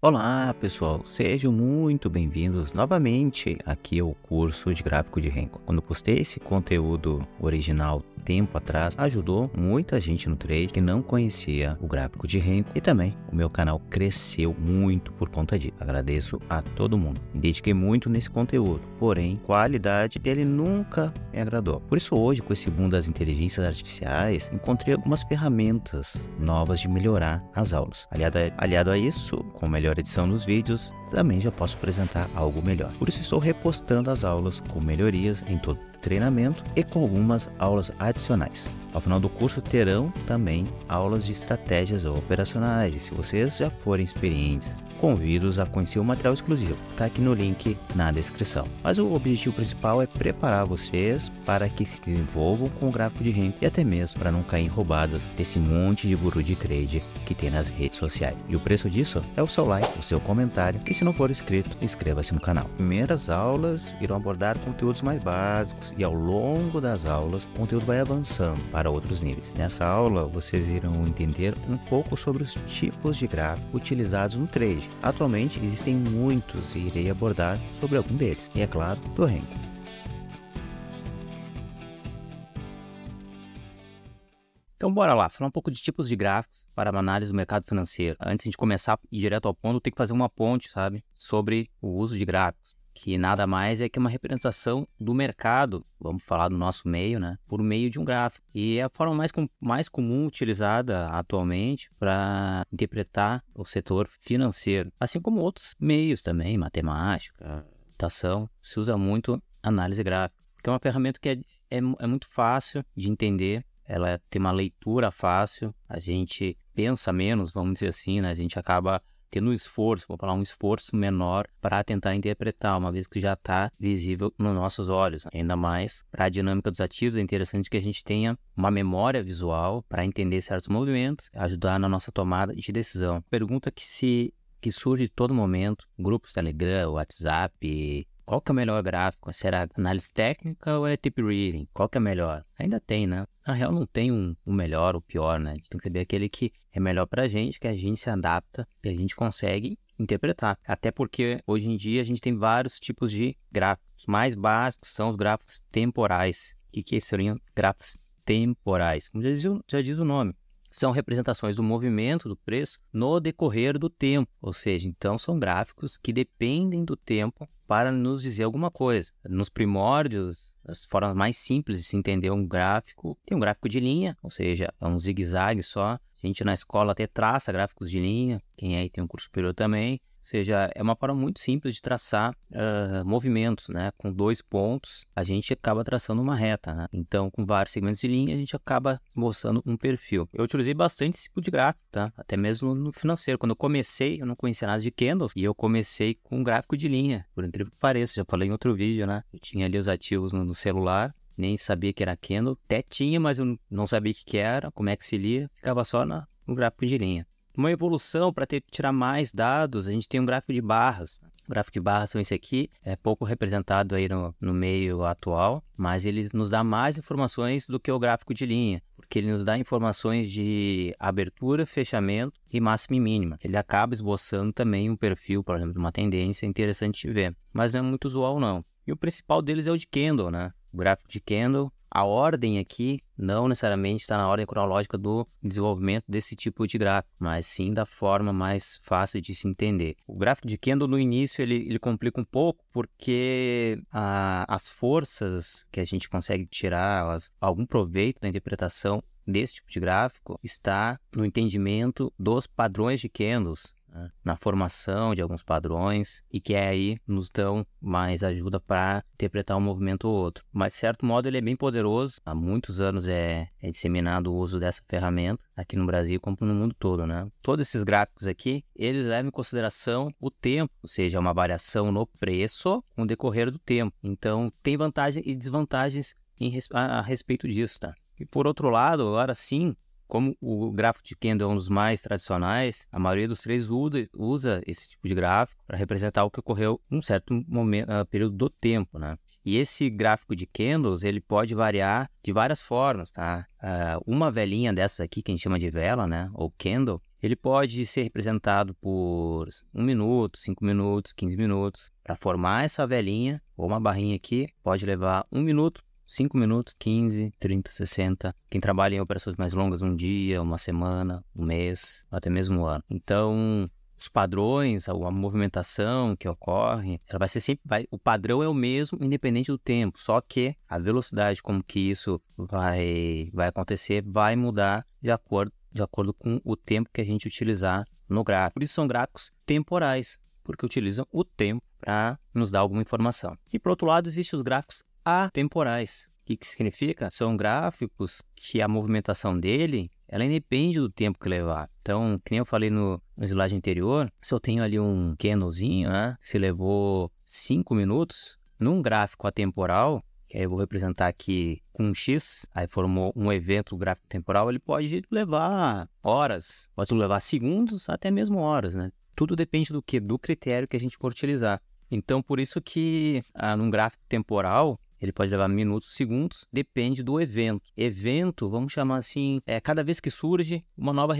Olá pessoal, sejam muito bem-vindos novamente aqui ao curso de gráfico de renko. Quando postei esse conteúdo original tempo atrás, ajudou muita gente no trade que não conhecia o gráfico de renko e também o meu canal cresceu muito por conta disso. Agradeço a todo mundo. Me dediquei muito nesse conteúdo, porém qualidade dele nunca me agradou. Por isso hoje, com esse boom das inteligências artificiais, encontrei algumas ferramentas novas de melhorar as aulas. Aliado a, aliado a isso, com melhor melhor edição dos vídeos, também já posso apresentar algo melhor. Por isso estou repostando as aulas com melhorias em todo o treinamento e com algumas aulas adicionais. Ao final do curso terão também aulas de estratégias operacionais. E se vocês já forem experientes convido-os a conhecer o material exclusivo, está aqui no link na descrição. Mas o objetivo principal é preparar vocês para que se desenvolvam com o gráfico de renda e até mesmo para não cair em roubadas desse monte de guru de trade que tem nas redes sociais. E o preço disso é o seu like, o seu comentário e se não for inscrito, inscreva-se no canal. Primeiras aulas irão abordar conteúdos mais básicos e ao longo das aulas o conteúdo vai avançando para outros níveis. Nessa aula vocês irão entender um pouco sobre os tipos de gráfico utilizados no trade Atualmente existem muitos e irei abordar sobre algum deles, e é claro, Torrent. Então bora lá, falar um pouco de tipos de gráficos para uma análise do mercado financeiro. Antes de começar e direto ao ponto, eu tenho que fazer uma ponte, sabe, sobre o uso de gráficos que nada mais é que uma representação do mercado, vamos falar do nosso meio, né, por meio de um gráfico. E é a forma mais, com, mais comum utilizada atualmente para interpretar o setor financeiro, assim como outros meios também, matemática, computação, se usa muito análise gráfica, porque é uma ferramenta que é, é, é muito fácil de entender, ela tem uma leitura fácil, a gente pensa menos, vamos dizer assim, né, a gente acaba tendo um esforço, vou falar um esforço menor para tentar interpretar, uma vez que já está visível nos nossos olhos. Ainda mais para a dinâmica dos ativos, é interessante que a gente tenha uma memória visual para entender certos movimentos, ajudar na nossa tomada de decisão. Pergunta que se que surge todo momento, grupos Telegram, WhatsApp, qual que é o melhor gráfico? Será análise técnica ou é tip reading? Qual que é melhor? Ainda tem, né? Na real, não tem um, um melhor ou pior, né? A gente tem que saber aquele que é melhor para a gente, que a gente se adapta e a gente consegue interpretar. Até porque hoje em dia a gente tem vários tipos de gráficos. Os mais básicos são os gráficos temporais. O que, que seriam gráficos temporais? Como já diz, já diz o nome, são representações do movimento do preço no decorrer do tempo, ou seja, então são gráficos que dependem do tempo para nos dizer alguma coisa. Nos primórdios, as formas mais simples de se entender um gráfico, tem um gráfico de linha, ou seja, é um zigue-zague só. A gente na escola até traça gráficos de linha, quem aí tem um curso superior também seja, é uma forma muito simples de traçar uh, movimentos, né? Com dois pontos, a gente acaba traçando uma reta, né? Então, com vários segmentos de linha, a gente acaba mostrando um perfil. Eu utilizei bastante esse tipo de gráfico, tá? Até mesmo no financeiro. Quando eu comecei, eu não conhecia nada de candles e eu comecei com um gráfico de linha, por incrível que pareça. Já falei em outro vídeo, né? Eu tinha ali os ativos no, no celular nem sabia que era candle. Até tinha, mas eu não sabia o que, era, como é que se lia. Ficava só na, no gráfico de linha uma evolução para ter tirar mais dados, a gente tem um gráfico de barras. O gráfico de barras são esse aqui, é pouco representado aí no, no meio atual, mas ele nos dá mais informações do que o gráfico de linha, porque ele nos dá informações de abertura, fechamento e máxima e mínima. Ele acaba esboçando também um perfil, por exemplo, de uma tendência interessante de ver, mas não é muito usual não. E o principal deles é o de candle, né? O gráfico de candle a ordem aqui não necessariamente está na ordem cronológica do desenvolvimento desse tipo de gráfico, mas sim da forma mais fácil de se entender. O gráfico de Kendo, no início, ele, ele complica um pouco porque a, as forças que a gente consegue tirar, as, algum proveito da interpretação desse tipo de gráfico, está no entendimento dos padrões de Kendos na formação de alguns padrões e que aí nos dão mais ajuda para interpretar um movimento ou outro. Mas, de certo modo, ele é bem poderoso. Há muitos anos é, é disseminado o uso dessa ferramenta aqui no Brasil como no mundo todo. Né? Todos esses gráficos aqui, eles levam em consideração o tempo, ou seja, uma variação no preço com o decorrer do tempo. então, tem vantagens e desvantagens em, a, a, respeito disso, tá? E por outro lado, agora sim, como o gráfico de Kendall é um dos mais tradicionais, a maioria dos três usa, esse tipo de gráfico para representar o que ocorreu em um certo momento, ah, período do tempo, né? E esse gráfico de candles, ele pode variar de várias formas, tá? Ah, uma velinha dessas aqui, que a gente chama de vela, né? Ou candle, ele pode ser representado por 1 minuto, 5 minutos, 15 minutos. Para formar essa velinha, ou uma barrinha aqui, pode levar 1 minuto 5 minutos, 15, 30, 60. Quem trabalha em operações mais longas, um dia, uma semana, um mês, até mesmo um ano. Então, os padrões, a, movimentação que ocorre, ela vai ser sempre. Vai, o padrão é o mesmo, independente do tempo. Só que a velocidade como que isso vai, vai acontecer vai mudar de acordo, de acordo com o tempo que a gente utilizar no gráfico. Por isso são gráficos temporais, porque utilizam o tempo para nos dar alguma informação. E por outro lado, existem os gráficos atemporais. O que, que significa? São gráficos que a movimentação dele ela independe do tempo que levar. Então, que nem eu falei no, no slide anterior, se eu tenho ali um candlezinho, né? Se levou 5 minutos, num gráfico atemporal, que aí eu vou representar aqui com um X, aí formou um evento gráfico temporal, ele pode levar horas, pode levar segundos, até mesmo horas, né? Tudo depende do que? Do critério que a gente for utilizar. Então, por isso que ah, num gráfico temporal, ele pode levar minutos, segundos, depende do evento. Evento, vamos chamar assim, é cada vez que surge uma nova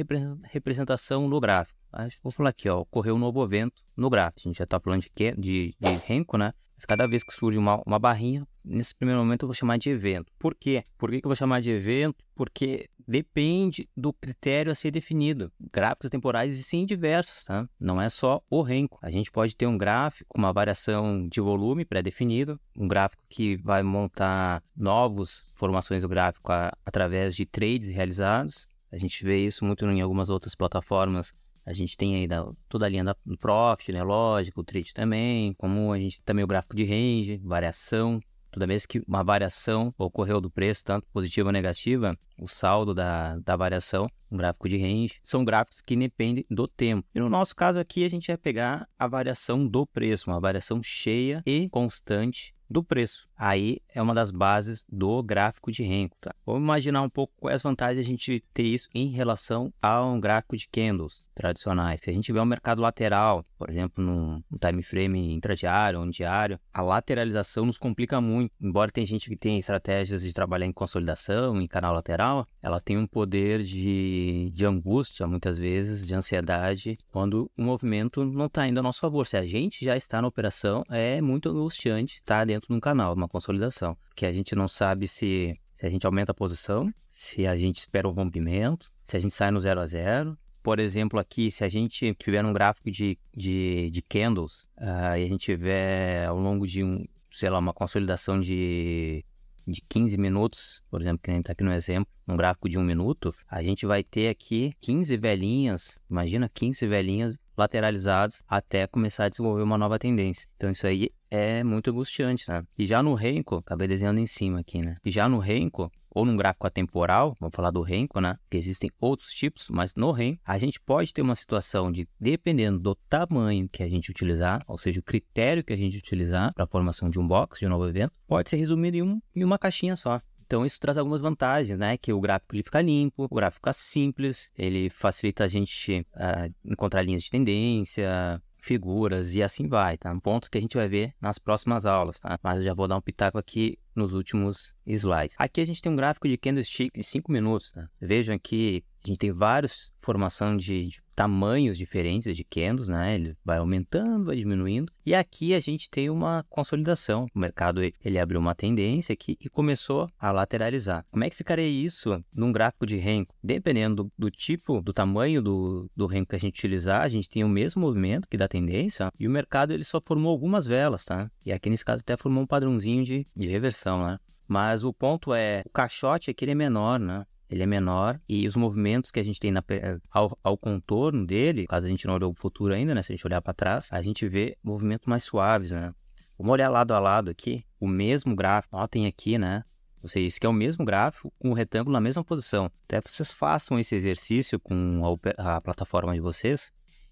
representação no gráfico. Ah, vou falar aqui, ó, ocorreu um novo evento no gráfico. A gente já está falando de, de, de renko, né? Mas cada vez que surge uma, uma barrinha, nesse primeiro momento eu vou chamar de evento. Por quê? Por que, que eu vou chamar de evento? Porque depende do critério a ser definido. Gráficos temporais existem diversos, tá? Não é só o renco. A gente pode ter um gráfico, com uma variação de volume pré-definido, um gráfico que vai montar novas formações do gráfico a, através de trades realizados. A gente vê isso muito em algumas outras plataformas a gente tem aí da, toda a linha da profit, né? Lógico, o trade também, Comum a gente também o gráfico de range, variação, toda vez que uma variação ocorreu do preço, tanto positiva ou negativa, o saldo da, da variação, um gráfico de range, são gráficos que dependem do tempo. E no nosso caso aqui, a gente vai pegar a variação do preço, uma variação cheia e constante do preço. Aí é uma das bases do gráfico de Renko. Tá? Vamos imaginar um pouco quais vantagens a gente ter isso em relação a um gráfico de candles tradicionais. Se a gente tiver um mercado lateral, por exemplo, num time frame intradiário ou um diário, a lateralização nos complica muito. Embora tenha gente que tem estratégias de trabalhar em consolidação, em canal lateral, ela tem um poder de, de angústia, muitas vezes, de ansiedade, quando o movimento não está indo a nosso favor. Se a gente já está na operação, é muito angustiante estar dentro de um canal, uma consolidação, que a gente não sabe se, se a gente aumenta a posição, se a gente espera um rompimento, se a gente sai no zero a zero. Por exemplo, aqui, se a gente tiver um gráfico de, de, de candles uh, e a gente tiver ao longo de um, sei lá, uma consolidação de de 15 minutos, por exemplo, que a gente está aqui no exemplo, num gráfico de um minuto, a gente vai ter aqui 15 velhinhas, imagina 15 velhinhas lateralizadas até começar a desenvolver uma nova tendência. Então isso aí é muito angustiante, né? E já no renco, acabei desenhando em cima aqui, né? E já no renco, ou num gráfico atemporal, vamos falar do renco, né? Que existem outros tipos, mas no renco a gente pode ter uma situação de, dependendo do tamanho que a gente utilizar, ou seja, o critério que a gente utilizar para a formação de um box, de um novo evento, pode ser resumido em, um, em uma caixinha só. Então isso traz algumas vantagens, né? Que o gráfico ele fica limpo, o gráfico fica simples, ele facilita a gente uh, encontrar linhas de tendência, figuras e assim vai, tá? Pontos que a gente vai ver nas próximas aulas, tá? Mas eu já vou dar um pitaco aqui nos últimos slides. Aqui a gente tem um gráfico de candlestick de 5 minutos, tá? Vejam aqui a gente tem vários formação de, de, tamanhos diferentes de candles, né? Ele vai aumentando, vai diminuindo. E aqui a gente tem uma consolidação. O mercado ele abriu uma tendência aqui e começou a lateralizar. Como é que ficaria isso num gráfico de renco? Dependendo do, do tipo, do tamanho do, do renco que a gente utilizar, a gente tem o mesmo movimento que da tendência e o mercado ele só formou algumas velas, tá? E aqui nesse caso até formou um padrãozinho de, de reversão, né? Mas o ponto é, o caixote aqui ele é menor, né? ele é menor e os movimentos que a gente tem na, eh, ao, ao, contorno dele, caso a gente não olhou o futuro ainda, né? Se a gente olhar para trás, a gente vê movimentos mais suaves, né? Vamos olhar lado a lado aqui, o mesmo gráfico, notem aqui, né? Ou seja, isso que é o mesmo gráfico com um o retângulo na mesma posição. Até vocês façam esse exercício com a, a plataforma de vocês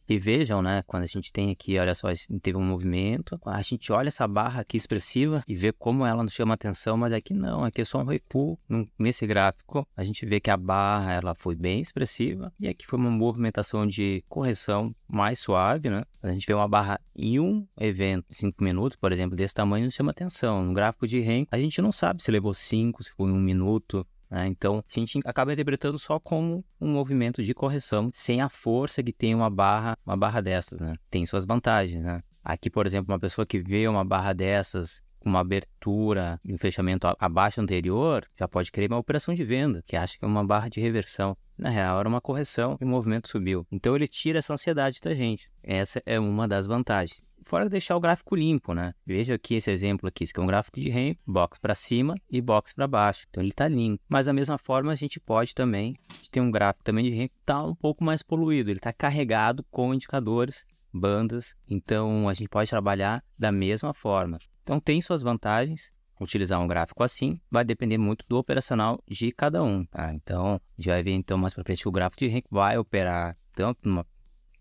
e vejam, né? Quando a gente tem aqui, olha só, teve um movimento. A gente olha essa barra aqui expressiva e vê como ela nos chama atenção, mas aqui é não, aqui é só um recuo. Nesse gráfico, a gente vê que a barra ela foi bem expressiva e aqui foi uma movimentação de correção mais suave, né? A gente vê uma barra em um evento, 5 minutos, por exemplo, desse tamanho, nos chama atenção. No gráfico de REM, a gente não sabe se levou 5, se foi um minuto, né? Então, a gente acaba interpretando só como um movimento de correção, sem a força que tem uma barra, uma barra dessas, né? Tem suas vantagens, né? Aqui, por exemplo, uma pessoa que vê uma barra dessas com uma abertura, um fechamento abaixo anterior, já pode querer uma operação de venda, que acha que é uma barra de reversão. Na real, era uma correção e o movimento subiu. Então, ele tira essa ansiedade da gente. Essa é uma das vantagens fora deixar o gráfico limpo, né? Veja aqui esse exemplo aqui, isso aqui é um gráfico de ramp, box para cima e box para baixo, então ele está limpo. Mas da mesma forma, a gente pode também ter um gráfico também de ramp que está um pouco mais poluído, ele está carregado com indicadores, bandas, então a gente pode trabalhar da mesma forma. Então tem suas vantagens, utilizar um gráfico assim vai depender muito do operacional de cada um. Tá? Então, a gente vai ver então mais para frente que o gráfico de rank vai operar tanto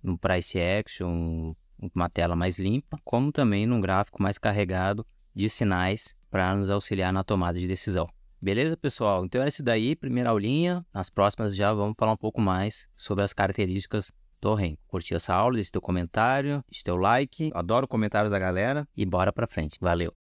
no price action, uma tela mais limpa, como também num gráfico mais carregado de sinais para nos auxiliar na tomada de decisão. Beleza, pessoal? Então é isso daí, primeira aulinha. Nas próximas já vamos falar um pouco mais sobre as características do REM. Curtiu essa aula? Deixe teu comentário, deixe teu like. Adoro comentários da galera e bora pra frente. Valeu!